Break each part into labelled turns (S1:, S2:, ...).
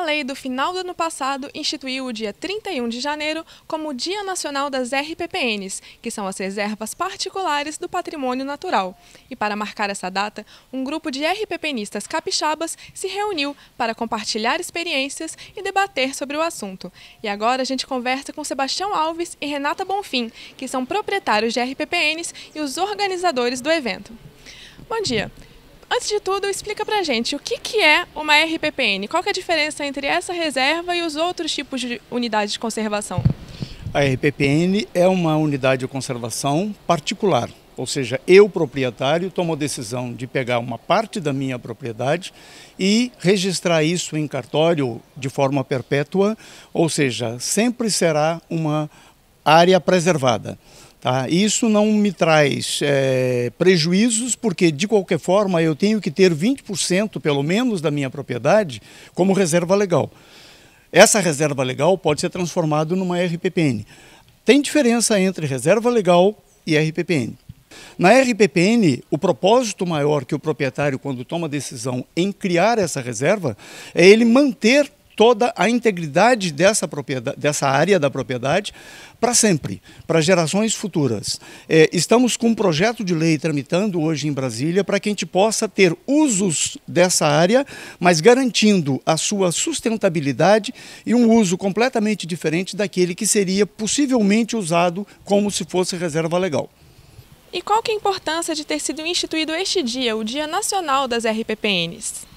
S1: A lei do final do ano passado instituiu o dia 31 de janeiro como Dia Nacional das RPPNs, que são as reservas particulares do patrimônio natural. E para marcar essa data, um grupo de RPPNistas capixabas se reuniu para compartilhar experiências e debater sobre o assunto. E agora a gente conversa com Sebastião Alves e Renata Bonfim, que são proprietários de RPPNs e os organizadores do evento. Bom dia. Antes de tudo, explica pra gente o que, que é uma RPPN, qual é a diferença entre essa reserva e os outros tipos de unidades de conservação?
S2: A RPPN é uma unidade de conservação particular, ou seja, eu, proprietário, tomo a decisão de pegar uma parte da minha propriedade e registrar isso em cartório de forma perpétua, ou seja, sempre será uma área preservada. Tá? Isso não me traz é, prejuízos, porque de qualquer forma eu tenho que ter 20% pelo menos da minha propriedade como reserva legal. Essa reserva legal pode ser transformada numa RPPN. Tem diferença entre reserva legal e RPPN. Na RPPN, o propósito maior que o proprietário, quando toma decisão em criar essa reserva, é ele manter toda a integridade dessa, propriedade, dessa área da propriedade para sempre, para gerações futuras. É, estamos com um projeto de lei tramitando hoje em Brasília para que a gente possa ter usos dessa área, mas garantindo a sua sustentabilidade e um uso completamente diferente daquele que seria possivelmente usado como se fosse reserva legal.
S1: E qual que é a importância de ter sido instituído este dia, o Dia Nacional das RPPNs?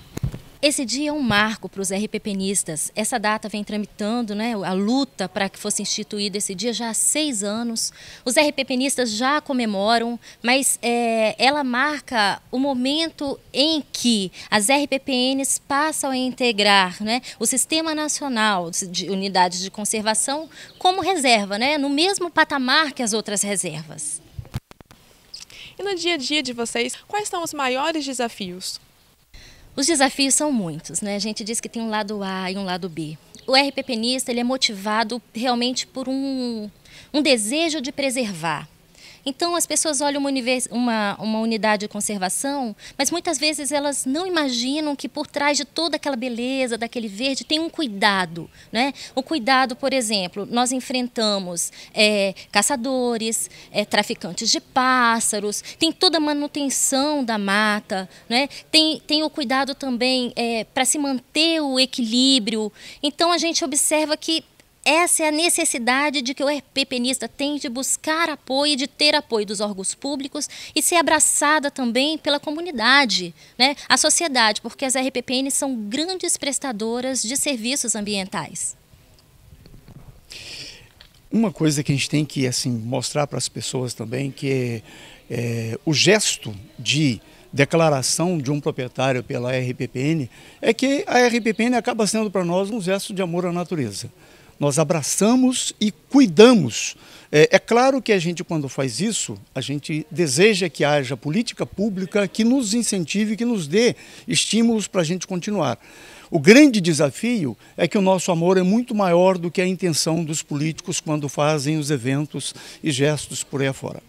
S3: Esse dia é um marco para os RPPnistas. Essa data vem tramitando, né? A luta para que fosse instituído esse dia já há seis anos. Os RPPnistas já comemoram, mas é, ela marca o momento em que as RPPNs passam a integrar, né? O Sistema Nacional de Unidades de Conservação como reserva, né? No mesmo patamar que as outras reservas.
S1: E no dia a dia de vocês, quais são os maiores desafios?
S3: Os desafios são muitos, né? A gente diz que tem um lado A e um lado B. O RPPNista ele é motivado realmente por um, um desejo de preservar, então, as pessoas olham uma, uma, uma unidade de conservação, mas muitas vezes elas não imaginam que por trás de toda aquela beleza, daquele verde, tem um cuidado. Né? O cuidado, por exemplo, nós enfrentamos é, caçadores, é, traficantes de pássaros, tem toda a manutenção da mata, né? tem, tem o cuidado também é, para se manter o equilíbrio. Então, a gente observa que essa é a necessidade de que o RPPNista tem de buscar apoio e de ter apoio dos órgãos públicos e ser abraçada também pela comunidade, né? a sociedade, porque as RPPNs são grandes prestadoras de serviços ambientais.
S2: Uma coisa que a gente tem que assim, mostrar para as pessoas também que é, é o gesto de declaração de um proprietário pela RPPN é que a RPPN acaba sendo para nós um gesto de amor à natureza nós abraçamos e cuidamos. É, é, claro que a gente, quando faz isso, a gente deseja que haja política pública que nos incentive, que nos dê estímulos para a gente continuar. O grande desafio é que o nosso amor é muito maior do que a intenção dos políticos quando fazem os eventos e gestos por aí afora.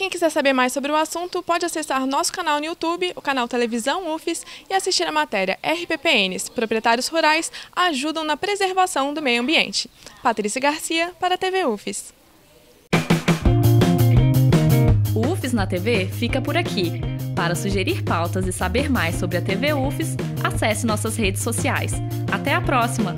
S1: Quem quiser saber mais sobre o assunto, pode acessar nosso canal no YouTube, o canal Televisão UFES, e assistir a matéria RPPNs Proprietários Rurais ajudam na preservação do meio ambiente. Patrícia Garcia, para a TV UFES. O UFES na TV fica por aqui. Para sugerir pautas e saber mais sobre a TV UFES, acesse nossas redes sociais. Até a próxima!